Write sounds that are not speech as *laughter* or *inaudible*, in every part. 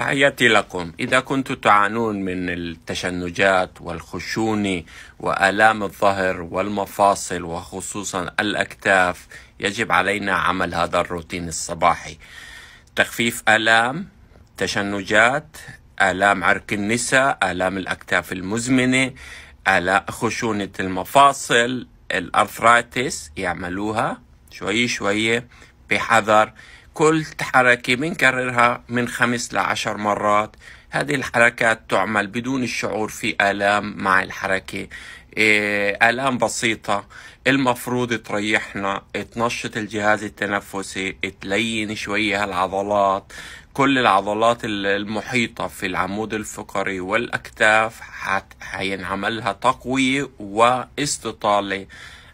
تحياتي لكم إذا كنتم تعانون من التشنجات والخشونة وآلام الظهر والمفاصل وخصوصا الأكتاف يجب علينا عمل هذا الروتين الصباحي تخفيف آلام تشنجات آلام عرق النساء آلام الأكتاف المزمنة آلام خشونة المفاصل الأرثرايتس يعملوها شوي شوية بحذر كل حركة بنكررها من خمس لعشر مرات هذه الحركات تعمل بدون الشعور في آلام مع الحركة إيه، آلام بسيطة المفروض تريحنا تنشط الجهاز التنفسي تلين شوية هالعضلات كل العضلات المحيطة في العمود الفقري والأكتاف حينعملها تقوية واستطالة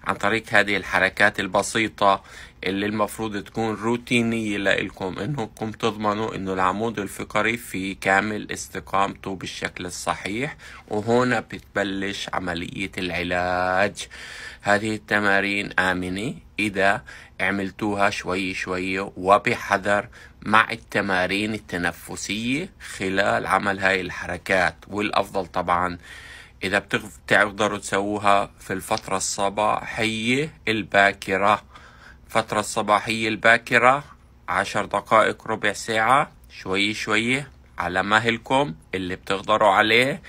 عن طريق هذه الحركات البسيطة اللي المفروض تكون روتينية لإلكم إنكم تضمنوا إنه العمود الفقري في كامل استقامته بالشكل الصحيح وهنا بتبلش عملية العلاج هذه التمارين آمنة إذا عملتوها شوي شوي وبحذر مع التمارين التنفسية خلال عمل هاي الحركات والأفضل طبعاً إذا بتقدروا تسووها في الفترة الصباحية الباكرة الفترة الصباحية الباكرة عشر دقائق ربع ساعة شوي شوي على مهلكم اللي بتقدروا عليه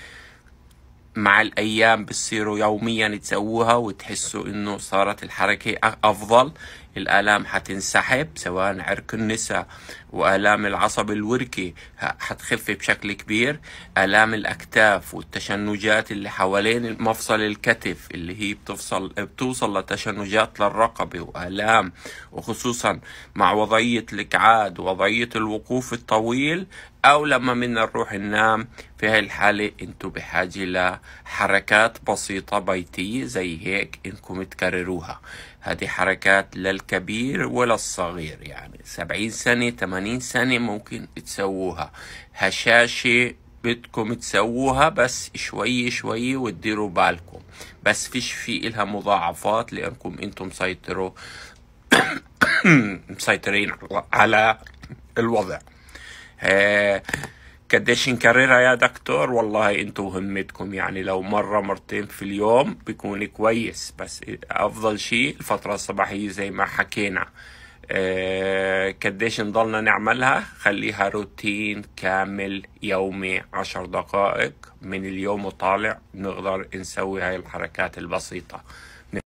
مع الأيام بتصيروا يوميا تسووها وتحسوا إنه صارت الحركة أفضل الآلام حتنسحب سواء عرق النساء وآلام العصب الوركي حتخف بشكل كبير آلام الأكتاف والتشنجات اللي حوالين مفصل الكتف اللي هي بتفصل بتوصل لتشنجات للرقبة وآلام وخصوصا مع وضعية الكعاد وضعية الوقوف الطويل أو لما من نروح ننام في هاي الحالة انتو بحاجة لحركات بسيطة بيتية زي هيك انكم تكرروها هذه حركات للكبير وللصغير يعني سبعين سنة تمانين سنة ممكن تسووها هشاشة بدكم تسووها بس شوي شوي وتديروا بالكم بس فيش في إلها مضاعفات لأنكم أنتم مسيطروا *coughs* مسيطرين على الوضع آه قديش نكررها يا دكتور والله انتو همتكم يعني لو مرة مرتين في اليوم بيكون كويس بس افضل شيء الفترة الصباحية زي ما حكينا أه قديش نضلنا نعملها خليها روتين كامل يومي عشر دقائق من اليوم وطالع نقدر نسوي هاي الحركات البسيطة